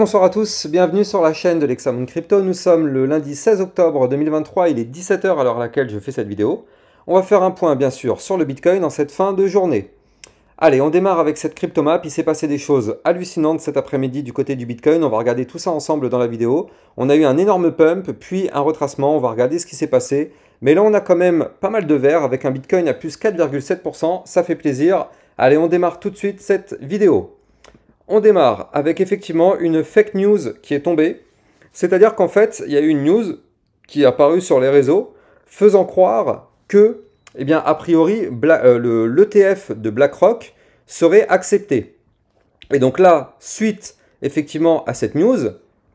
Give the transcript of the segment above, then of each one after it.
bonsoir à tous, bienvenue sur la chaîne de l'Examen Crypto. Nous sommes le lundi 16 octobre 2023, il est 17h à l'heure à laquelle je fais cette vidéo. On va faire un point bien sûr sur le Bitcoin en cette fin de journée. Allez, on démarre avec cette crypto map, il s'est passé des choses hallucinantes cet après-midi du côté du Bitcoin, on va regarder tout ça ensemble dans la vidéo. On a eu un énorme pump, puis un retracement, on va regarder ce qui s'est passé. Mais là on a quand même pas mal de verre avec un Bitcoin à plus 4,7%, ça fait plaisir. Allez, on démarre tout de suite cette vidéo. On démarre avec effectivement une fake news qui est tombée. C'est-à-dire qu'en fait, il y a eu une news qui est apparue sur les réseaux faisant croire que, eh bien, a priori, euh, l'ETF de BlackRock serait accepté. Et donc là, suite effectivement à cette news,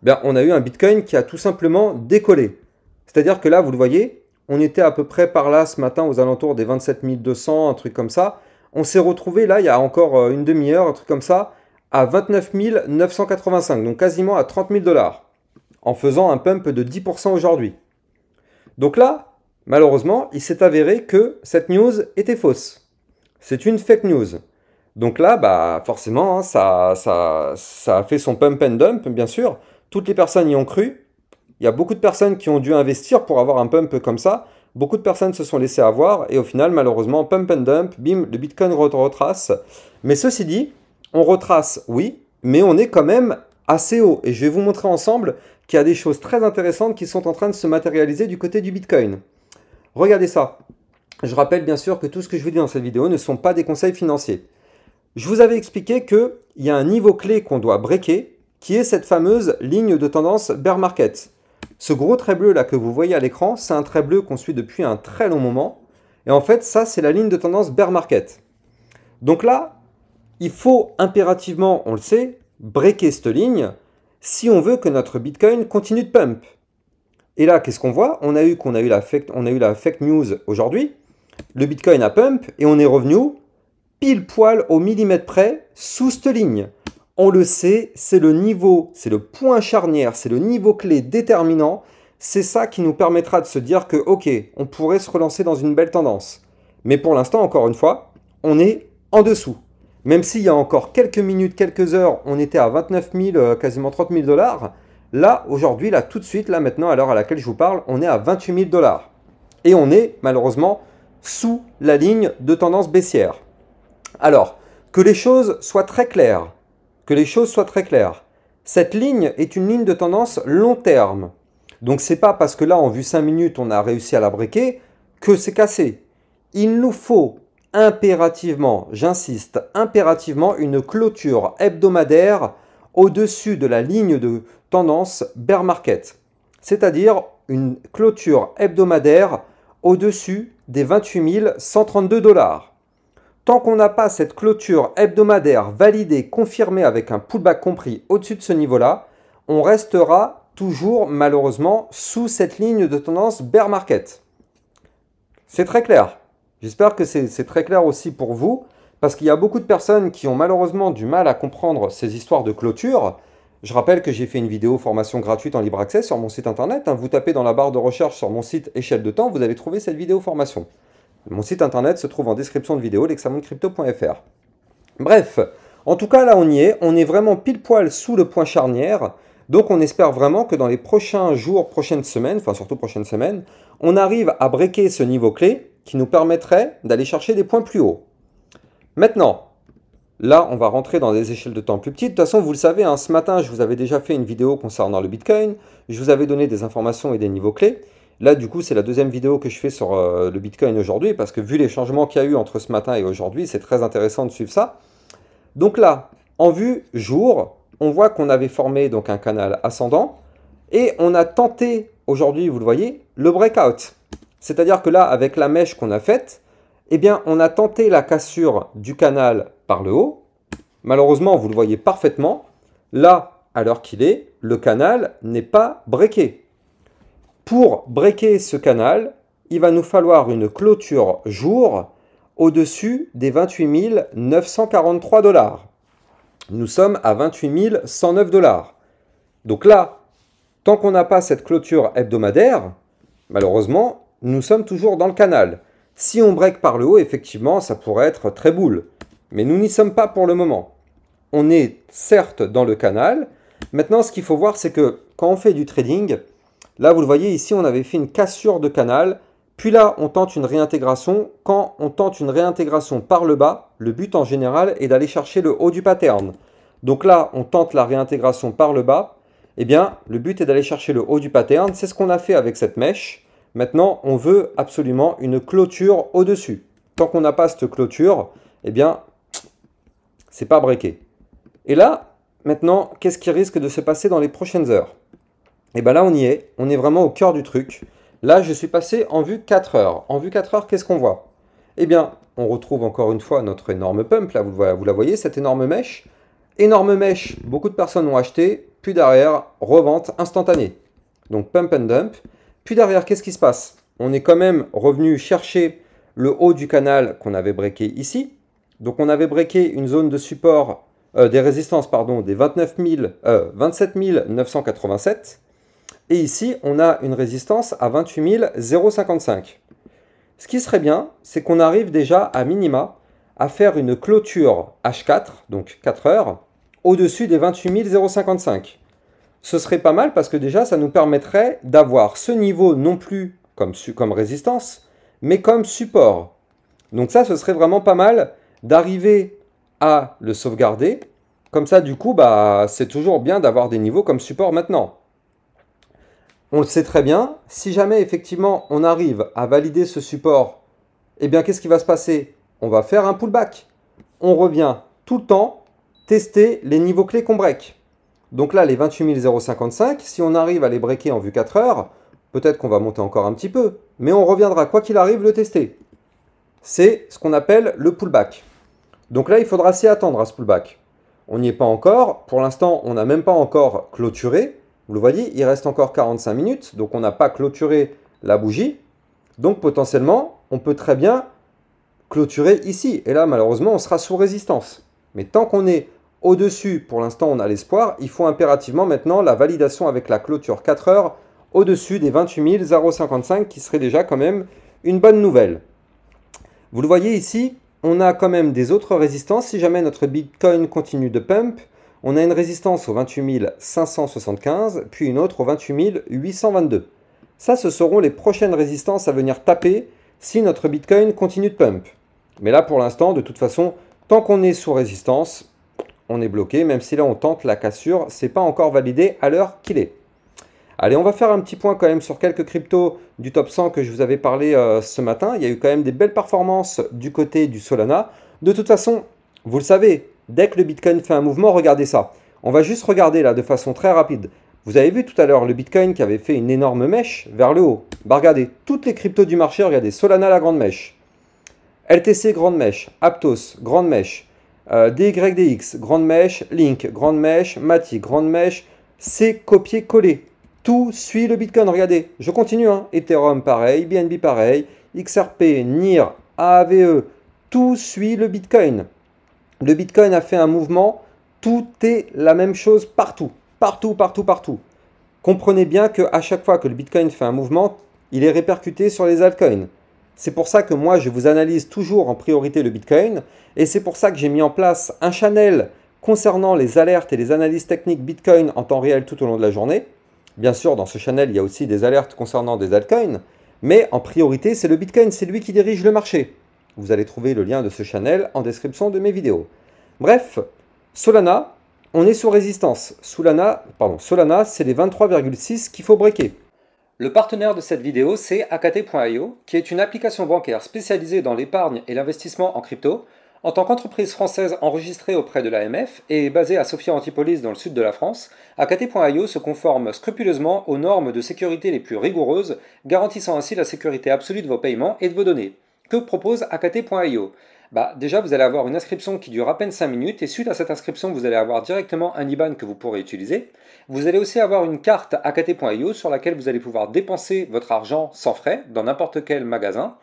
ben, on a eu un Bitcoin qui a tout simplement décollé. C'est-à-dire que là, vous le voyez, on était à peu près par là ce matin aux alentours des 27 200, un truc comme ça. On s'est retrouvé là il y a encore euh, une demi-heure, un truc comme ça, à 29 985, donc quasiment à 30 000 dollars, en faisant un pump de 10% aujourd'hui. Donc là, malheureusement, il s'est avéré que cette news était fausse. C'est une fake news. Donc là, bah, forcément, hein, ça, ça, ça a fait son pump and dump, bien sûr. Toutes les personnes y ont cru. Il y a beaucoup de personnes qui ont dû investir pour avoir un pump comme ça. Beaucoup de personnes se sont laissées avoir et au final, malheureusement, pump and dump, bim, le Bitcoin retrace. Mais ceci dit, on retrace, oui, mais on est quand même assez haut. Et je vais vous montrer ensemble qu'il y a des choses très intéressantes qui sont en train de se matérialiser du côté du Bitcoin. Regardez ça. Je rappelle bien sûr que tout ce que je vous dis dans cette vidéo ne sont pas des conseils financiers. Je vous avais expliqué qu'il y a un niveau clé qu'on doit breaker, qui est cette fameuse ligne de tendance bear market. Ce gros trait bleu là que vous voyez à l'écran, c'est un trait bleu qu'on suit depuis un très long moment. Et en fait, ça, c'est la ligne de tendance bear market. Donc là, il faut impérativement, on le sait, breaker cette ligne si on veut que notre Bitcoin continue de pump. Et là, qu'est-ce qu'on voit On a eu qu'on a eu la fake, on a eu la fake news aujourd'hui. Le Bitcoin a pump et on est revenu pile poil au millimètre près sous cette ligne. On le sait, c'est le niveau, c'est le point charnière, c'est le niveau clé déterminant. C'est ça qui nous permettra de se dire que ok, on pourrait se relancer dans une belle tendance. Mais pour l'instant, encore une fois, on est en dessous. Même s'il y a encore quelques minutes, quelques heures, on était à 29 000, euh, quasiment 30 000 dollars, là, aujourd'hui, là, tout de suite, là, maintenant, à l'heure à laquelle je vous parle, on est à 28 000 dollars. Et on est, malheureusement, sous la ligne de tendance baissière. Alors, que les choses soient très claires, que les choses soient très claires, cette ligne est une ligne de tendance long terme. Donc, c'est pas parce que là, en vue 5 minutes, on a réussi à la briquer que c'est cassé. Il nous faut impérativement, j'insiste, impérativement une clôture hebdomadaire au-dessus de la ligne de tendance bear market, c'est-à-dire une clôture hebdomadaire au-dessus des 28 132 dollars. Tant qu'on n'a pas cette clôture hebdomadaire validée, confirmée avec un pullback compris au-dessus de ce niveau-là, on restera toujours malheureusement sous cette ligne de tendance bear market. C'est très clair. J'espère que c'est très clair aussi pour vous, parce qu'il y a beaucoup de personnes qui ont malheureusement du mal à comprendre ces histoires de clôture. Je rappelle que j'ai fait une vidéo formation gratuite en libre accès sur mon site internet. Hein. Vous tapez dans la barre de recherche sur mon site échelle de temps, vous allez trouver cette vidéo formation. Mon site internet se trouve en description de vidéo, l'examoncrypto.fr. Bref, en tout cas là on y est, on est vraiment pile poil sous le point charnière. Donc on espère vraiment que dans les prochains jours, prochaines semaines, enfin surtout prochaines semaines, on arrive à breaker ce niveau clé qui nous permettrait d'aller chercher des points plus hauts. Maintenant, là, on va rentrer dans des échelles de temps plus petites. De toute façon, vous le savez, hein, ce matin, je vous avais déjà fait une vidéo concernant le Bitcoin. Je vous avais donné des informations et des niveaux clés. Là, du coup, c'est la deuxième vidéo que je fais sur euh, le Bitcoin aujourd'hui, parce que vu les changements qu'il y a eu entre ce matin et aujourd'hui, c'est très intéressant de suivre ça. Donc là, en vue jour, on voit qu'on avait formé donc un canal ascendant, et on a tenté aujourd'hui, vous le voyez, le breakout. C'est-à-dire que là, avec la mèche qu'on a faite, eh bien, on a tenté la cassure du canal par le haut. Malheureusement, vous le voyez parfaitement, là, à l'heure qu'il est, le canal n'est pas breaké. Pour breaker ce canal, il va nous falloir une clôture jour au-dessus des 28 943 dollars. Nous sommes à 28 109 dollars. Donc là, tant qu'on n'a pas cette clôture hebdomadaire, malheureusement, nous sommes toujours dans le canal. Si on break par le haut, effectivement, ça pourrait être très boule. Mais nous n'y sommes pas pour le moment. On est certes dans le canal. Maintenant, ce qu'il faut voir, c'est que quand on fait du trading, là, vous le voyez ici, on avait fait une cassure de canal. Puis là, on tente une réintégration. Quand on tente une réintégration par le bas, le but en général est d'aller chercher le haut du pattern. Donc là, on tente la réintégration par le bas. Eh bien, le but est d'aller chercher le haut du pattern. C'est ce qu'on a fait avec cette mèche. Maintenant, on veut absolument une clôture au-dessus. Tant qu'on n'a pas cette clôture, eh bien, c'est pas breaké. Et là, maintenant, qu'est-ce qui risque de se passer dans les prochaines heures Eh bien là, on y est, on est vraiment au cœur du truc. Là, je suis passé en vue 4 heures. En vue 4 heures, qu'est-ce qu'on voit Eh bien, on retrouve encore une fois notre énorme pump, là, vous, la voyez, cette énorme mèche. Énorme mèche, beaucoup de personnes ont acheté, puis derrière, revente instantanée. Donc pump and dump. Puis derrière, qu'est-ce qui se passe On est quand même revenu chercher le haut du canal qu'on avait breaké ici. Donc on avait breaké une zone de support, euh, des résistances, pardon, des 29 27 987. Et ici, on a une résistance à 28 055. Ce qui serait bien, c'est qu'on arrive déjà à minima à faire une clôture H4, donc 4 heures, au-dessus des 28 055 ce serait pas mal parce que déjà, ça nous permettrait d'avoir ce niveau non plus comme, résistance, mais comme support. Donc ça, ce serait vraiment pas mal d'arriver à le sauvegarder. Comme ça, du coup, bah, c'est toujours bien d'avoir des niveaux comme support maintenant. On le sait très bien, si jamais effectivement on arrive à valider ce support, eh bien qu'est-ce qui va se passer On va faire un pullback. On revient tout le temps tester les niveaux clés qu'on break. Donc là, les 28 055, si on arrive à les breaker en vue 4 heures, peut-être qu'on va monter encore un petit peu, mais on reviendra, quoi qu'il arrive, le tester. C'est ce qu'on appelle le pullback. Donc là, il faudra s'y attendre à ce pullback. On n'y est pas encore. Pour l'instant, on n'a même pas encore clôturé. Vous le voyez, il reste encore 45 minutes, donc on n'a pas clôturé la bougie. Donc potentiellement, on peut très bien clôturer ici. Et là, malheureusement, on sera sous résistance. Mais tant qu'on est au-dessus, pour l'instant, on a l'espoir. Il faut impérativement maintenant la validation avec la clôture 4 heures au-dessus des 28 055 qui serait déjà quand même une bonne nouvelle. Vous le voyez ici, on a quand même des autres résistances. Si jamais notre Bitcoin continue de pump, on a une résistance aux 28 575, puis une autre au 28 822. Ça, ce seront les prochaines résistances à venir taper si notre Bitcoin continue de pump. Mais là, pour l'instant, de toute façon, tant qu'on est sous résistance, on est bloqué, même si là on tente la cassure, c'est pas encore validé à l'heure qu'il est. Allez, on va faire un petit point quand même sur quelques cryptos du top 100 que je vous avais parlé euh, ce matin. Il y a eu quand même des belles performances du côté du Solana. De toute façon, vous le savez, dès que le Bitcoin fait un mouvement, regardez ça. On va juste regarder là de façon très rapide. Vous avez vu tout à l'heure le Bitcoin qui avait fait une énorme mèche vers le haut. Bah, regardez, toutes les cryptos du marché, regardez, Solana la grande mèche, LTC grande mèche, Aptos grande mèche, euh, DYDX, grande mèche, link, grande mèche, Mati, grande mèche, c'est copier-coller. Tout suit le Bitcoin, regardez, je continue, hein. Ethereum pareil, BNB pareil, XRP, NIR, AAVE, tout suit le Bitcoin. Le Bitcoin a fait un mouvement, tout est la même chose partout, partout, partout, partout. Comprenez bien qu'à chaque fois que le Bitcoin fait un mouvement, il est répercuté sur les altcoins. C'est pour ça que moi, je vous analyse toujours en priorité le Bitcoin, et c'est pour ça que j'ai mis en place un channel concernant les alertes et les analyses techniques Bitcoin en temps réel tout au long de la journée. Bien sûr, dans ce channel, il y a aussi des alertes concernant des altcoins, mais en priorité, c'est le Bitcoin, c'est lui qui dirige le marché. Vous allez trouver le lien de ce channel en description de mes vidéos. Bref, Solana, on est sous résistance. Solana, pardon, Solana c'est les 23,6 qu'il faut breaker. Le partenaire de cette vidéo, c'est Akate.io, qui est une application bancaire spécialisée dans l'épargne et l'investissement en crypto. En tant qu'entreprise française enregistrée auprès de l'AMF et basée à Sofia Antipolis dans le sud de la France, Akate.io se conforme scrupuleusement aux normes de sécurité les plus rigoureuses, garantissant ainsi la sécurité absolue de vos paiements et de vos données. Que propose Akate.io bah, déjà, vous allez avoir une inscription qui dure à peine 5 minutes et suite à cette inscription, vous allez avoir directement un IBAN que vous pourrez utiliser. Vous allez aussi avoir une carte AKT.io sur laquelle vous allez pouvoir dépenser votre argent sans frais dans n'importe quel magasin.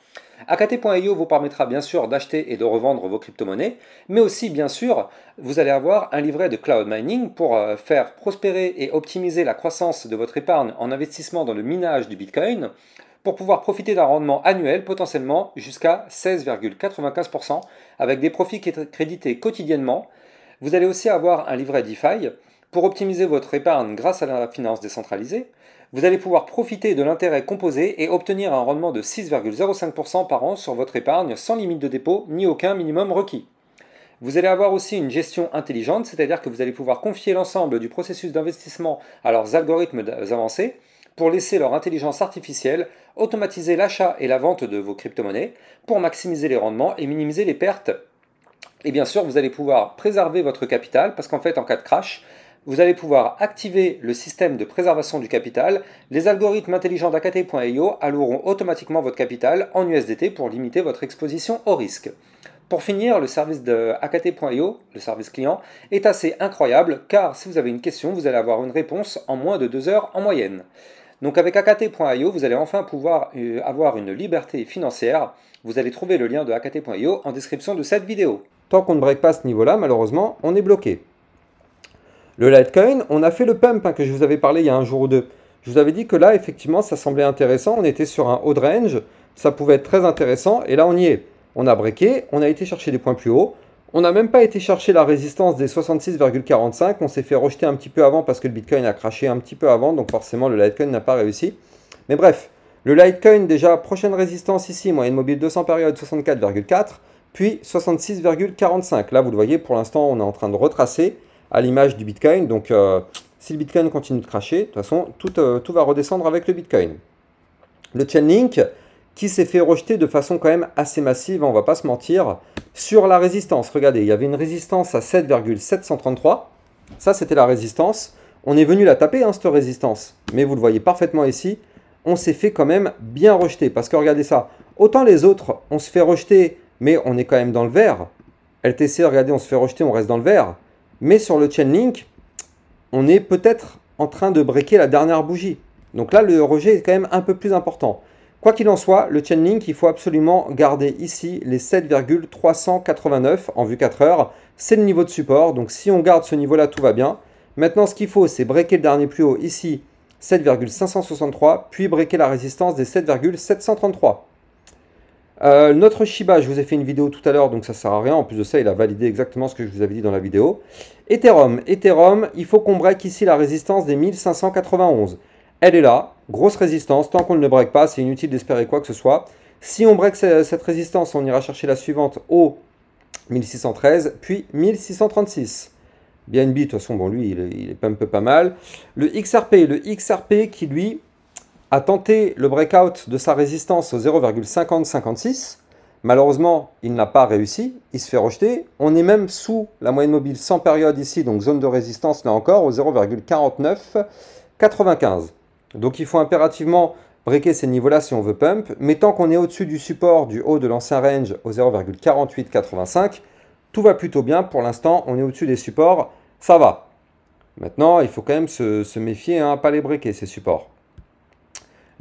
AKT.io vous permettra bien sûr d'acheter et de revendre vos crypto-monnaies, mais aussi bien sûr, vous allez avoir un livret de cloud mining pour euh, faire prospérer et optimiser la croissance de votre épargne en investissement dans le minage du Bitcoin pour pouvoir profiter d'un rendement annuel potentiellement jusqu'à 16,95% avec des profits crédités quotidiennement. Vous allez aussi avoir un livret DeFi pour optimiser votre épargne grâce à la finance décentralisée, vous allez pouvoir profiter de l'intérêt composé et obtenir un rendement de 6,05% par an sur votre épargne sans limite de dépôt ni aucun minimum requis. Vous allez avoir aussi une gestion intelligente, c'est-à-dire que vous allez pouvoir confier l'ensemble du processus d'investissement à leurs algorithmes avancés pour laisser leur intelligence artificielle automatiser l'achat et la vente de vos crypto-monnaies pour maximiser les rendements et minimiser les pertes. Et bien sûr, vous allez pouvoir préserver votre capital parce qu'en fait, en cas de crash, vous allez pouvoir activer le système de préservation du capital. Les algorithmes intelligents d'AKT.io alloueront automatiquement votre capital en USDT pour limiter votre exposition au risque. Pour finir, le service de AKT.io, le service client, est assez incroyable car si vous avez une question, vous allez avoir une réponse en moins de deux heures en moyenne. Donc avec AKT.io, vous allez enfin pouvoir euh, avoir une liberté financière. Vous allez trouver le lien de AKT.io en description de cette vidéo. Tant qu'on ne break pas ce niveau-là, malheureusement, on est bloqué. Le Litecoin, on a fait le pump hein, que je vous avais parlé il y a un jour ou deux. Je vous avais dit que là, effectivement, ça semblait intéressant. On était sur un haut range, ça pouvait être très intéressant. Et là, on y est. On a breaké, on a été chercher des points plus hauts. On n'a même pas été chercher la résistance des 66,45. On s'est fait rejeter un petit peu avant parce que le Bitcoin a craché un petit peu avant. Donc forcément, le Litecoin n'a pas réussi. Mais bref, le Litecoin, déjà, prochaine résistance ici, moyenne mobile 200 période 64,4, puis 66,45. Là, vous le voyez, pour l'instant, on est en train de retracer à l'image du Bitcoin. Donc, euh, si le Bitcoin continue de cracher, de toute façon, euh, tout, va redescendre avec le Bitcoin. Le Chainlink, qui s'est fait rejeter de façon quand même assez massive, hein, on ne va pas se mentir, sur la résistance. Regardez, il y avait une résistance à 7,733. Ça, c'était la résistance. On est venu la taper, hein, cette résistance. Mais vous le voyez parfaitement ici, on s'est fait quand même bien rejeter. Parce que regardez ça, autant les autres, on se fait rejeter, mais on est quand même dans le vert. LTC, regardez, on se fait rejeter, on reste dans le vert. Mais sur le link, on est peut-être en train de breaker la dernière bougie. Donc là, le rejet est quand même un peu plus important. Quoi qu'il en soit, le link, il faut absolument garder ici les 7,389 en vue 4 heures. C'est le niveau de support, donc si on garde ce niveau-là, tout va bien. Maintenant, ce qu'il faut, c'est breaker le dernier plus haut ici, 7,563, puis breaker la résistance des 7,733. Euh, notre Shiba, je vous ai fait une vidéo tout à l'heure, donc ça sert à rien. En plus de ça, il a validé exactement ce que je vous avais dit dans la vidéo. Ethereum, Ethereum, il faut qu'on break ici la résistance des 1591. Elle est là, grosse résistance. Tant qu'on ne le break pas, c'est inutile d'espérer quoi que ce soit. Si on break cette résistance, on ira chercher la suivante au 1613, puis 1636. BNB, de toute façon, bon, lui, il est, il est un peu pas mal. Le XRP, le XRP qui, lui, a tenté le breakout de sa résistance au 0,5056. Malheureusement, il n'a pas réussi, il se fait rejeter. On est même sous la moyenne mobile sans période ici, donc zone de résistance là encore, au 0,4995. Donc il faut impérativement breaker ces niveaux-là si on veut pump, mais tant qu'on est au-dessus du support du haut de l'ancien range au 0,4885, tout va plutôt bien. Pour l'instant, on est au-dessus des supports, ça va. Maintenant, il faut quand même se, méfier méfier, hein, pas les breaker ces supports.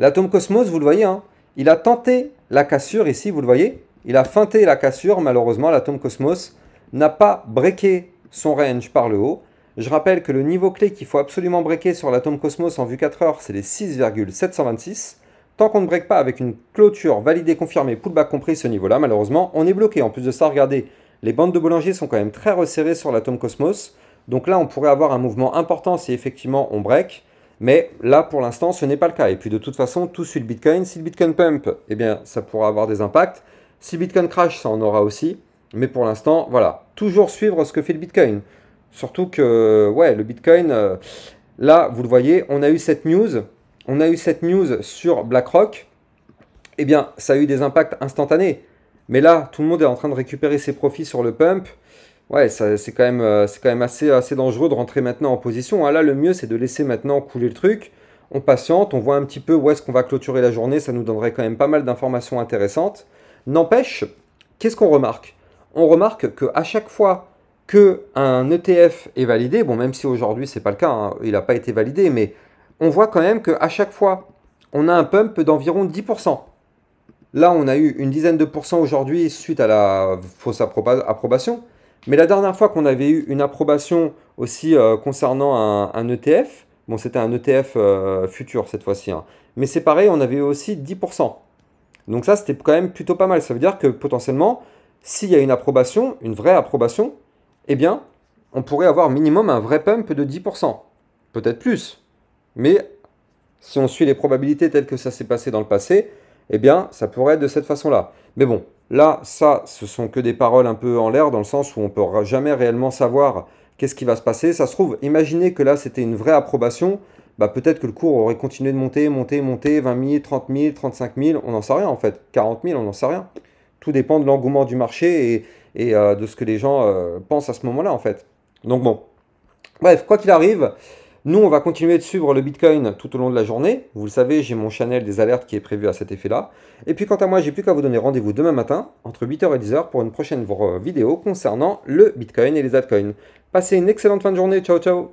L'atome cosmos, vous le voyez, hein, il a tenté la cassure ici, vous le voyez. Il a feinté la cassure, malheureusement, l'atome cosmos n'a pas breaké son range par le haut. Je rappelle que le niveau clé qu'il faut absolument breaker sur l'atome cosmos en vue 4 heures, c'est les 6,726. Tant qu'on ne break pas avec une clôture validée, confirmée, pullback compris ce niveau-là, malheureusement, on est bloqué. En plus de ça, regardez, les bandes de Bollinger sont quand même très resserrées sur l'atome cosmos. Donc là, on pourrait avoir un mouvement important si effectivement on break. Mais là, pour l'instant, ce n'est pas le cas. Et puis, de toute façon, tout suit le Bitcoin, si le Bitcoin pump, eh bien, ça pourra avoir des impacts. Si Bitcoin crash, ça en aura aussi. Mais pour l'instant, voilà, toujours suivre ce que fait le Bitcoin. Surtout que, ouais, le Bitcoin, euh, là, vous le voyez, on a eu cette news, on a eu cette news sur BlackRock. Eh bien, ça a eu des impacts instantanés. Mais là, tout le monde est en train de récupérer ses profits sur le pump. Ouais, c'est quand même, euh, quand même assez, assez dangereux de rentrer maintenant en position. Hein. Là, le mieux, c'est de laisser maintenant couler le truc. On patiente, on voit un petit peu où est-ce qu'on va clôturer la journée. Ça nous donnerait quand même pas mal d'informations intéressantes. N'empêche, qu'est-ce qu'on remarque On remarque qu'à chaque fois que un ETF est validé, bon, même si aujourd'hui c'est pas le cas, hein, il n'a pas été validé, mais on voit quand même qu'à chaque fois, on a un pump d'environ 10%. Là, on a eu une dizaine de pourcents aujourd'hui suite à la fausse approbation. Mais la dernière fois qu'on avait eu une approbation aussi euh, concernant un, ETF, bon c'était un ETF euh, futur cette fois-ci, hein, mais c'est pareil, on avait eu aussi 10%. Donc ça c'était quand même plutôt pas mal. Ça veut dire que potentiellement, s'il y a une approbation, une vraie approbation, eh bien on pourrait avoir minimum un vrai pump de 10%, peut-être plus. Mais si on suit les probabilités telles que ça s'est passé dans le passé, eh bien ça pourrait être de cette façon-là. Mais bon, Là, ça, ce sont que des paroles un peu en l'air, dans le sens où on ne peut jamais réellement savoir qu'est-ce qui va se passer. Ça se trouve, imaginez que là, c'était une vraie approbation, bah, peut-être que le cours aurait continué de monter, monter, monter, 20 000, 30 000, 35 000, on n'en sait rien en fait, 40 000, on n'en sait rien. Tout dépend de l'engouement du marché et, euh, de ce que les gens euh, pensent à ce moment-là en fait. Donc bon, bref, quoi qu'il arrive, nous, on va continuer de suivre le Bitcoin tout au long de la journée. Vous le savez, j'ai mon channel des alertes qui est prévu à cet effet-là. Et puis quant à moi, j'ai plus qu'à vous donner rendez-vous demain matin entre 8h et 10h pour une prochaine euh, vidéo concernant le Bitcoin et les altcoins. Passez une excellente fin de journée. Ciao ciao